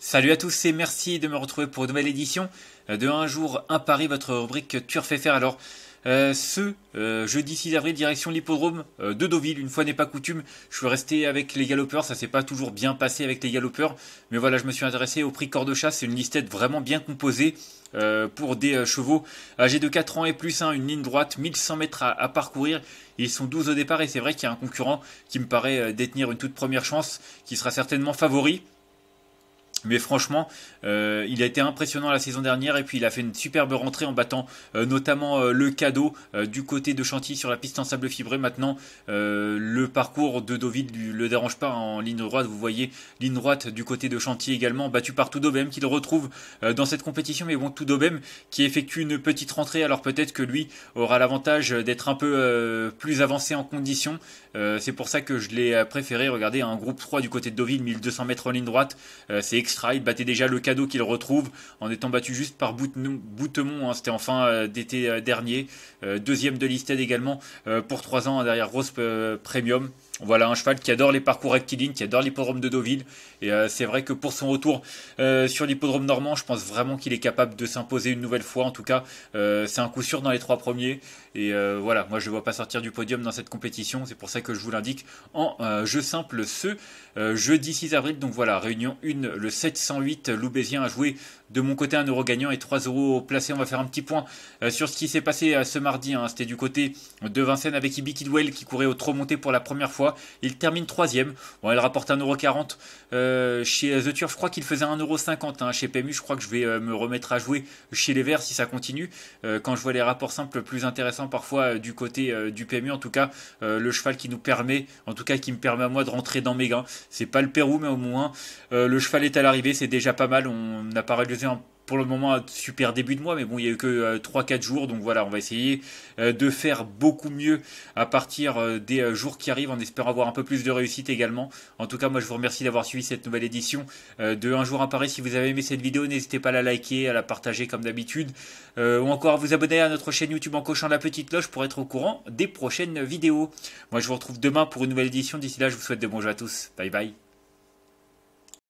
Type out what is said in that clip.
Salut à tous et merci de me retrouver pour une nouvelle édition euh, de Un jour, un Paris, votre rubrique Turf faire Alors, euh, ce euh, jeudi 6 avril, direction l'hippodrome de Deauville. Une fois n'est pas coutume, je suis resté avec les galopeurs. Ça s'est pas toujours bien passé avec les galopeurs, mais voilà, je me suis intéressé au prix corps de chasse. C'est une listette vraiment bien composée. pour des chevaux âgés de 4 ans et plus, hein. une ligne droite, 1100 mètres à, à, parcourir. Ils sont 12 au départ et c'est vrai qu'il y a un concurrent qui me paraît détenir une toute première chance, qui sera certainement favori. Mais franchement, euh, il a été impressionnant la saison dernière et puis il a fait une superbe rentrée en battant euh, notamment euh, le cadeau du côté de Chantilly sur la piste en sable fibré. Maintenant, le parcours de Dovid ne le dérange pas hein, en ligne droite. Vous voyez, ligne droite du côté de Chantilly également, battu par Toudobem qu'il retrouve dans cette compétition. Mais bon, Toudobem qui effectue une petite rentrée, alors peut-être que lui aura l'avantage d'être un peu plus avancé en condition. C'est pour ça que je l'ai préféré. Regardez, un groupe 3 du côté de Deauville, 1200 mètres en ligne droite. C'est il battait déjà le cadeau qu'il retrouve en étant battu juste par Boutemont. Hein, c'était en fin euh, d'été euh, dernier. Euh, deuxième de listed également pour 3 ans hein, derrière Rose Premium. Voilà un cheval qui adore les parcours rectilignes, qui adore l'hippodrome de Deauville. Et euh, c'est vrai que pour son retour euh, sur l'hippodrome normand, je pense vraiment qu'il est capable de s'imposer une nouvelle fois. En tout cas, euh, c'est un coup sûr dans les trois premiers. Et voilà, moi je ne vois pas sortir du podium dans cette compétition. C'est pour ça que je vous l'indique en jeu simple ce jeudi 6 avril. Donc voilà, réunion 1, le 708 Loubésien a joué de mon côté un euro gagnant et 3 euros placés. On va faire un petit point sur ce qui s'est passé ce mardi. Hein. C'était du côté de Vincennes avec Ibi qui courait au trop monté pour la première fois. Il termine troisième. Bon, il rapporte 1,40€ euh, chez euh, The Turf. Je crois qu'il faisait 1,50€ hein. chez PMU. Je crois que je vais euh, me remettre à jouer chez les Verts si ça continue. quand je vois les rapports simples plus intéressants parfois du côté du PMU, en tout cas le cheval qui nous permet, en tout cas qui me permet à moi de rentrer dans mes gains. C'est pas le Pérou, mais au moins le cheval est à l'arrivée. C'est déjà pas mal. On pas réalisé en pour le moment un super début de mois, mais bon, il n'y a eu que 3-4 euh, jours, donc voilà, on va essayer euh, de faire beaucoup mieux à partir euh, des jours qui arrivent en espérant avoir un peu plus de réussite également. En tout cas, moi je vous remercie d'avoir suivi cette nouvelle édition de Un jour à Paris. Si vous avez aimé cette vidéo, n'hésitez pas à la liker, à la partager comme d'habitude, ou encore à vous abonner à notre chaîne YouTube en cochant la petite cloche pour être au courant des prochaines vidéos. Moi je vous retrouve demain pour une nouvelle édition. D'ici là, je vous souhaite de bons jeux à tous. Bye bye.